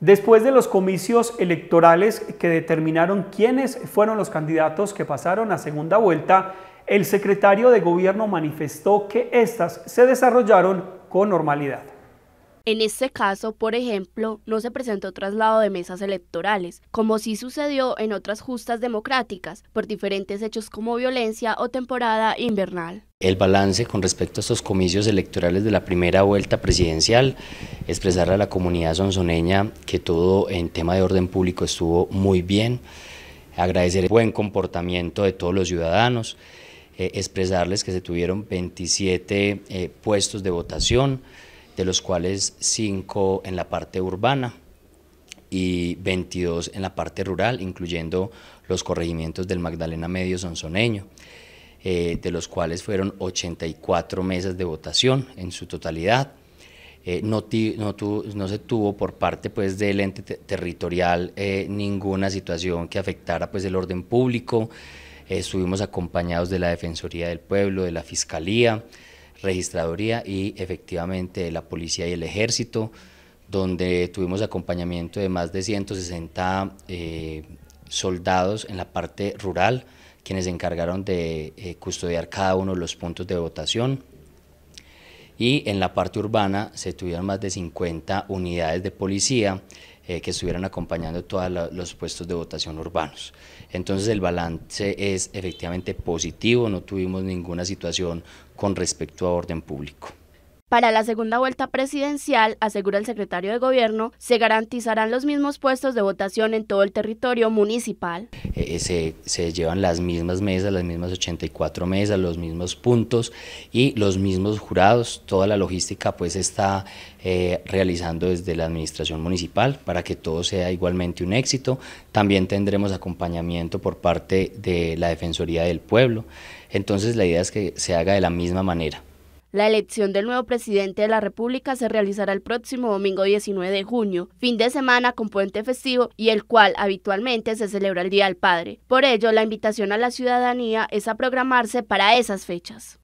Después de los comicios electorales que determinaron quiénes fueron los candidatos que pasaron a segunda vuelta, el secretario de Gobierno manifestó que éstas se desarrollaron con normalidad. En este caso, por ejemplo, no se presentó traslado de mesas electorales, como sí sucedió en otras justas democráticas, por diferentes hechos como violencia o temporada invernal el balance con respecto a estos comicios electorales de la primera vuelta presidencial, expresar a la comunidad sonsoneña que todo en tema de orden público estuvo muy bien, agradecer el buen comportamiento de todos los ciudadanos, eh, expresarles que se tuvieron 27 eh, puestos de votación, de los cuales 5 en la parte urbana y 22 en la parte rural, incluyendo los corregimientos del Magdalena Medio Sonsoneño. Eh, de los cuales fueron 84 mesas de votación en su totalidad. Eh, no, se tuvo por parte pues, del ente territorial eh, ninguna situación que afectara pues, el orden público. estuvimos acompañados de la Defensoría del Pueblo, de la Fiscalía, Registraduría y efectivamente de la Policía y el Ejército, donde tuvimos acompañamiento de más de 160 soldados en la parte rural quienes se encargaron de eh, custodiar cada uno de los puntos de votación. Y en la parte urbana se tuvieron más de 50 unidades de policía eh, que estuvieron acompañando todos los puestos de votación urbanos. Entonces el balance es efectivamente positivo, no tuvimos ninguna situación con respecto a orden público. Para la segunda vuelta presidencial, asegura el secretario de Gobierno, se garantizarán los mismos puestos de votación en todo el territorio municipal. Eh, eh, se, llevan las mismas mesas, las mismas 84 mesas, los mismos puntos y los mismos jurados. Toda la logística pues está eh, realizando desde la administración municipal para que todo sea igualmente un éxito. También tendremos acompañamiento por parte de la Defensoría del Pueblo. Entonces la idea es que se haga de la misma manera. La elección del nuevo presidente de la República se realizará el próximo domingo 19 de junio, fin de semana con puente festivo y el cual habitualmente se celebra el Día del Padre. Por ello, la invitación a la ciudadanía es a programarse para esas fechas.